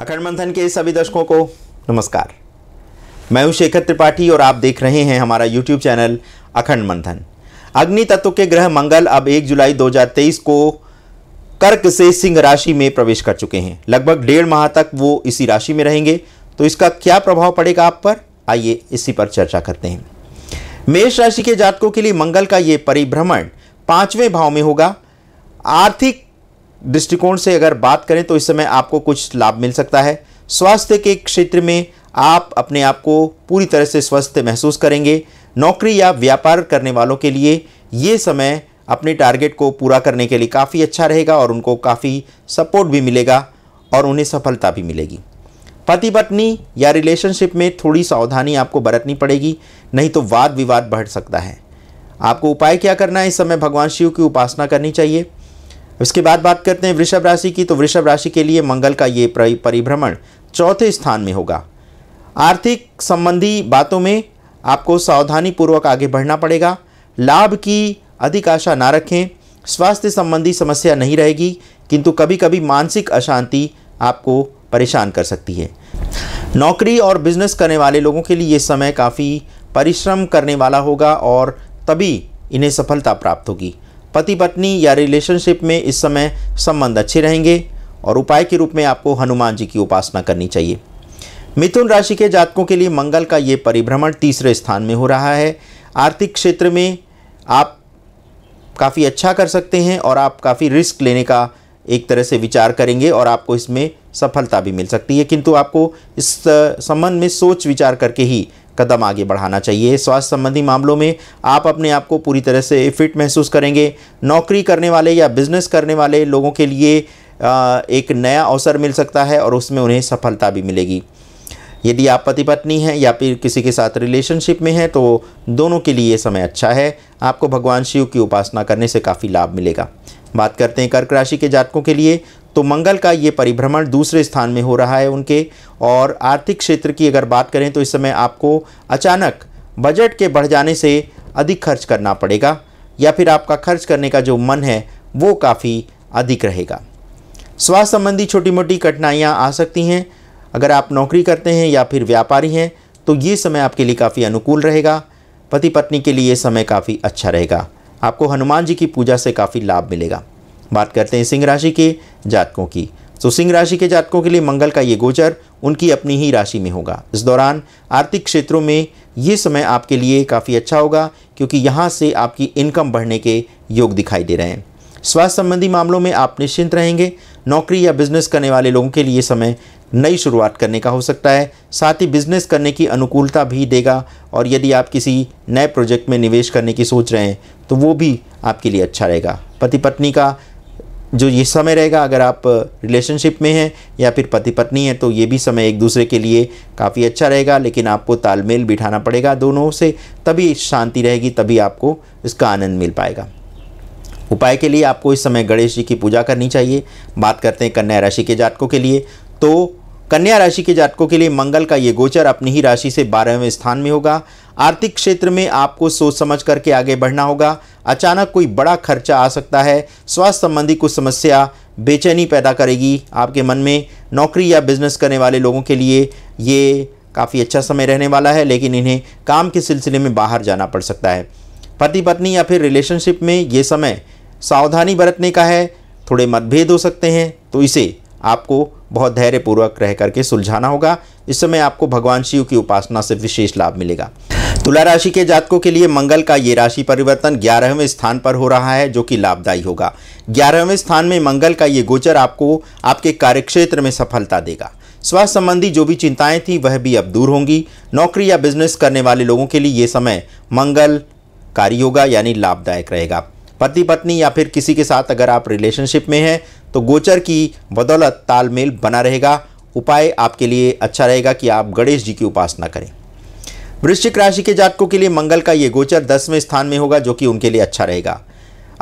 अखंड मंथन के सभी दर्शकों को नमस्कार मैं हूं शेखर त्रिपाठी और आप देख रहे हैं हमारा यूट्यूब चैनल अखंड मंथन अग्नि तत्व के ग्रह मंगल अब 1 जुलाई 2023 को कर्क से सिंह राशि में प्रवेश कर चुके हैं लगभग डेढ़ माह तक वो इसी राशि में रहेंगे तो इसका क्या प्रभाव पड़ेगा आप पर आइए इसी पर चर्चा करते हैं मेष राशि के जातकों के लिए मंगल का ये परिभ्रमण पांचवें भाव में होगा आर्थिक दृष्टिकोण से अगर बात करें तो इस समय आपको कुछ लाभ मिल सकता है स्वास्थ्य के क्षेत्र में आप अपने आप को पूरी तरह से स्वस्थ महसूस करेंगे नौकरी या व्यापार करने वालों के लिए ये समय अपने टारगेट को पूरा करने के लिए काफ़ी अच्छा रहेगा और उनको काफ़ी सपोर्ट भी मिलेगा और उन्हें सफलता भी मिलेगी पति पत्नी या रिलेशनशिप में थोड़ी सावधानी आपको बरतनी पड़ेगी नहीं तो वाद विवाद बढ़ सकता है आपको उपाय क्या करना है इस समय भगवान शिव की उपासना करनी चाहिए इसके बाद बात करते हैं वृषभ राशि की तो वृषभ राशि के लिए मंगल का ये परिभ्रमण चौथे स्थान में होगा आर्थिक संबंधी बातों में आपको सावधानी पूर्वक आगे बढ़ना पड़ेगा लाभ की अधिक आशा ना रखें स्वास्थ्य संबंधी समस्या नहीं रहेगी किंतु कभी कभी मानसिक अशांति आपको परेशान कर सकती है नौकरी और बिजनेस करने वाले लोगों के लिए ये समय काफ़ी परिश्रम करने वाला होगा और तभी इन्हें सफलता प्राप्त होगी पति पत्नी या रिलेशनशिप में इस समय संबंध अच्छे रहेंगे और उपाय के रूप में आपको हनुमान जी की उपासना करनी चाहिए मिथुन राशि के जातकों के लिए मंगल का ये परिभ्रमण तीसरे स्थान में हो रहा है आर्थिक क्षेत्र में आप काफ़ी अच्छा कर सकते हैं और आप काफ़ी रिस्क लेने का एक तरह से विचार करेंगे और आपको इसमें सफलता भी मिल सकती है किंतु आपको इस संबंध में सोच विचार करके ही कदम आगे बढ़ाना चाहिए स्वास्थ्य संबंधी मामलों में आप अपने आप को पूरी तरह से फिट महसूस करेंगे नौकरी करने वाले या बिजनेस करने वाले लोगों के लिए एक नया अवसर मिल सकता है और उसमें उन्हें सफलता भी मिलेगी यदि आप पति पत्नी हैं या फिर किसी के साथ रिलेशनशिप में हैं तो दोनों के लिए ये समय अच्छा है आपको भगवान शिव की उपासना करने से काफ़ी लाभ मिलेगा बात करते हैं कर्क राशि के जातकों के लिए तो मंगल का ये परिभ्रमण दूसरे स्थान में हो रहा है उनके और आर्थिक क्षेत्र की अगर बात करें तो इस समय आपको अचानक बजट के बढ़ जाने से अधिक खर्च करना पड़ेगा या फिर आपका खर्च करने का जो मन है वो काफ़ी अधिक रहेगा स्वास्थ्य संबंधी छोटी मोटी कठिनाइयाँ आ सकती हैं अगर आप नौकरी करते हैं या फिर व्यापारी हैं तो ये समय आपके लिए काफ़ी अनुकूल रहेगा पति पत्नी के लिए समय काफ़ी अच्छा रहेगा आपको हनुमान जी की पूजा से काफ़ी लाभ मिलेगा बात करते हैं सिंह राशि के जातकों की तो सिंह राशि के जातकों के लिए मंगल का ये गोचर उनकी अपनी ही राशि में होगा इस दौरान आर्थिक क्षेत्रों में ये समय आपके लिए काफ़ी अच्छा होगा क्योंकि यहाँ से आपकी इनकम बढ़ने के योग दिखाई दे रहे हैं स्वास्थ्य संबंधी मामलों में आप निश्चिंत रहेंगे नौकरी या बिजनेस करने वाले लोगों के लिए समय नई शुरुआत करने का हो सकता है साथ ही बिजनेस करने की अनुकूलता भी देगा और यदि आप किसी नए प्रोजेक्ट में निवेश करने की सोच रहे हैं तो वो भी आपके लिए अच्छा रहेगा पति पत्नी का जो ये समय रहेगा अगर आप रिलेशनशिप में हैं या फिर पति पत्नी हैं तो ये भी समय एक दूसरे के लिए काफ़ी अच्छा रहेगा लेकिन आपको तालमेल बिठाना पड़ेगा दोनों से तभी शांति रहेगी तभी आपको इसका आनंद मिल पाएगा उपाय के लिए आपको इस समय गणेश जी की पूजा करनी चाहिए बात करते हैं कन्या राशि के जातकों के लिए तो कन्या राशि के जातकों के लिए मंगल का ये गोचर अपनी ही राशि से बारहवें स्थान में होगा आर्थिक क्षेत्र में आपको सोच समझ करके आगे बढ़ना होगा अचानक कोई बड़ा खर्चा आ सकता है स्वास्थ्य संबंधी कुछ समस्या बेचैनी पैदा करेगी आपके मन में नौकरी या बिजनेस करने वाले लोगों के लिए ये काफ़ी अच्छा समय रहने वाला है लेकिन इन्हें काम के सिलसिले में बाहर जाना पड़ सकता है पति पत्नी या फिर रिलेशनशिप में ये समय सावधानी बरतने का है थोड़े मतभेद हो सकते हैं तो इसे आपको बहुत धैर्यपूर्वक रह करके सुलझाना होगा इस समय आपको भगवान शिव की उपासना से विशेष लाभ मिलेगा तुला राशि के जातकों के लिए मंगल का ये राशि परिवर्तन ग्यारहवें स्थान पर हो रहा है जो कि लाभदायी होगा ग्यारहवें स्थान में मंगल का ये गोचर आपको आपके कार्यक्षेत्र में सफलता देगा स्वास्थ्य संबंधी जो भी चिंताएं थी वह भी अब दूर होंगी नौकरी या बिजनेस करने वाले लोगों के लिए ये समय मंगल होगा यानी लाभदायक रहेगा पति पत्नी या फिर किसी के साथ अगर आप रिलेशनशिप में हैं तो गोचर की बदौलत तालमेल बना रहेगा उपाय आपके लिए अच्छा रहेगा कि आप गणेश जी की उपासना करें वृश्चिक राशि के जातकों के लिए मंगल का ये गोचर दसवें स्थान में होगा जो कि उनके लिए अच्छा रहेगा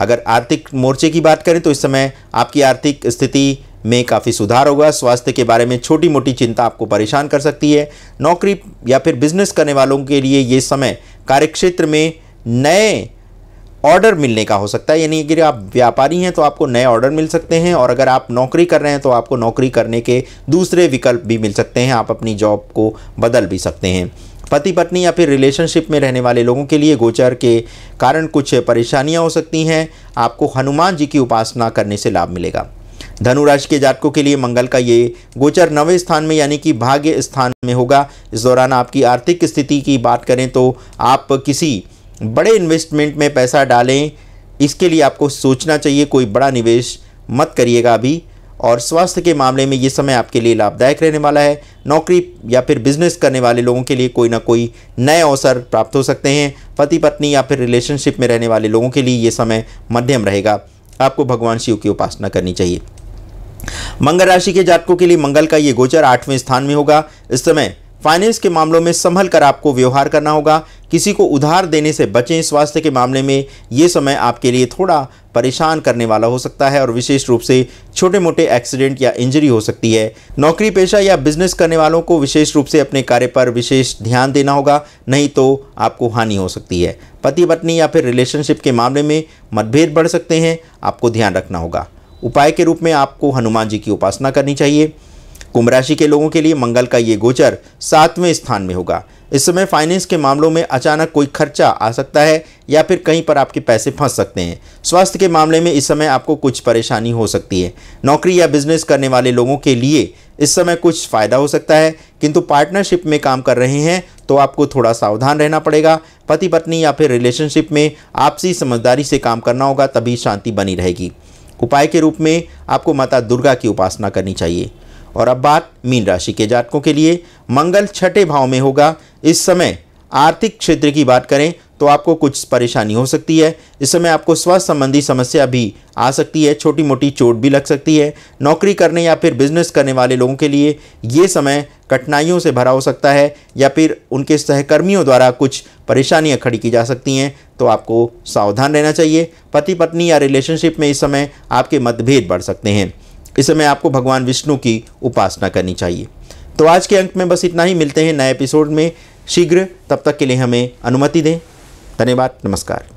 अगर आर्थिक मोर्चे की बात करें तो इस समय आपकी आर्थिक स्थिति में काफ़ी सुधार होगा स्वास्थ्य के बारे में छोटी मोटी चिंता आपको परेशान कर सकती है नौकरी या फिर बिजनेस करने वालों के लिए ये समय कार्यक्षेत्र में नए ऑर्डर मिलने का हो सकता है यानी कि आप व्यापारी हैं तो आपको नए ऑर्डर मिल सकते हैं और अगर आप नौकरी कर रहे हैं तो आपको नौकरी करने के दूसरे विकल्प भी मिल सकते हैं आप अपनी जॉब को बदल भी सकते हैं पति पत्नी या फिर रिलेशनशिप में रहने वाले लोगों के लिए गोचर के कारण कुछ परेशानियां हो सकती हैं आपको हनुमान जी की उपासना करने से लाभ मिलेगा धनुराशि के जातकों के लिए मंगल का ये गोचर नवे स्थान में यानी कि भाग्य स्थान में होगा इस दौरान आपकी आर्थिक स्थिति की बात करें तो आप किसी बड़े इन्वेस्टमेंट में पैसा डालें इसके लिए आपको सोचना चाहिए कोई बड़ा निवेश मत करिएगा अभी और स्वास्थ्य के मामले में ये समय आपके लिए लाभदायक रहने वाला है नौकरी या फिर बिजनेस करने वाले लोगों के लिए कोई ना कोई नए अवसर प्राप्त हो सकते हैं पति पत्नी या फिर रिलेशनशिप में रहने वाले लोगों के लिए ये समय मध्यम रहेगा आपको भगवान शिव की उपासना करनी चाहिए मंगल राशि के जातकों के लिए मंगल का ये गोचर आठवें स्थान में होगा इस समय फाइनेंस के मामलों में संभल कर आपको व्यवहार करना होगा किसी को उधार देने से बचें स्वास्थ्य के मामले में ये समय आपके लिए थोड़ा परेशान करने वाला हो सकता है और विशेष रूप से छोटे मोटे एक्सीडेंट या इंजरी हो सकती है नौकरी पेशा या बिजनेस करने वालों को विशेष रूप से अपने कार्य पर विशेष ध्यान देना होगा नहीं तो आपको हानि हो सकती है पति पत्नी या फिर रिलेशनशिप के मामले में मतभेद बढ़ सकते हैं आपको ध्यान रखना होगा उपाय के रूप में आपको हनुमान जी की उपासना करनी चाहिए कुंभ राशि के लोगों के लिए मंगल का ये गोचर सातवें स्थान में होगा इस समय फाइनेंस के मामलों में अचानक कोई खर्चा आ सकता है या फिर कहीं पर आपके पैसे फंस सकते हैं स्वास्थ्य के मामले में इस समय आपको कुछ परेशानी हो सकती है नौकरी या बिजनेस करने वाले लोगों के लिए इस समय कुछ फ़ायदा हो सकता है किंतु पार्टनरशिप में काम कर रहे हैं तो आपको थोड़ा सावधान रहना पड़ेगा पति पत्नी या फिर रिलेशनशिप में आपसी समझदारी से काम करना होगा तभी शांति बनी रहेगी उपाय के रूप में आपको माता दुर्गा की उपासना करनी चाहिए और अब बात मीन राशि के जातकों के लिए मंगल छठे भाव में होगा इस समय आर्थिक क्षेत्र की बात करें तो आपको कुछ परेशानी हो सकती है इस समय आपको स्वास्थ्य संबंधी समस्या भी आ सकती है छोटी मोटी चोट भी लग सकती है नौकरी करने या फिर बिजनेस करने वाले लोगों के लिए ये समय कठिनाइयों से भरा हो सकता है या फिर उनके सहकर्मियों द्वारा कुछ परेशानियां खड़ी की जा सकती हैं तो आपको सावधान रहना चाहिए पति पत्नी या रिलेशनशिप में इस समय आपके मतभेद बढ़ सकते हैं इस समय आपको भगवान विष्णु की उपासना करनी चाहिए तो आज के अंक में बस इतना ही मिलते हैं नए एपिसोड में शीघ्र तब तक के लिए हमें अनुमति दें धन्यवाद नमस्कार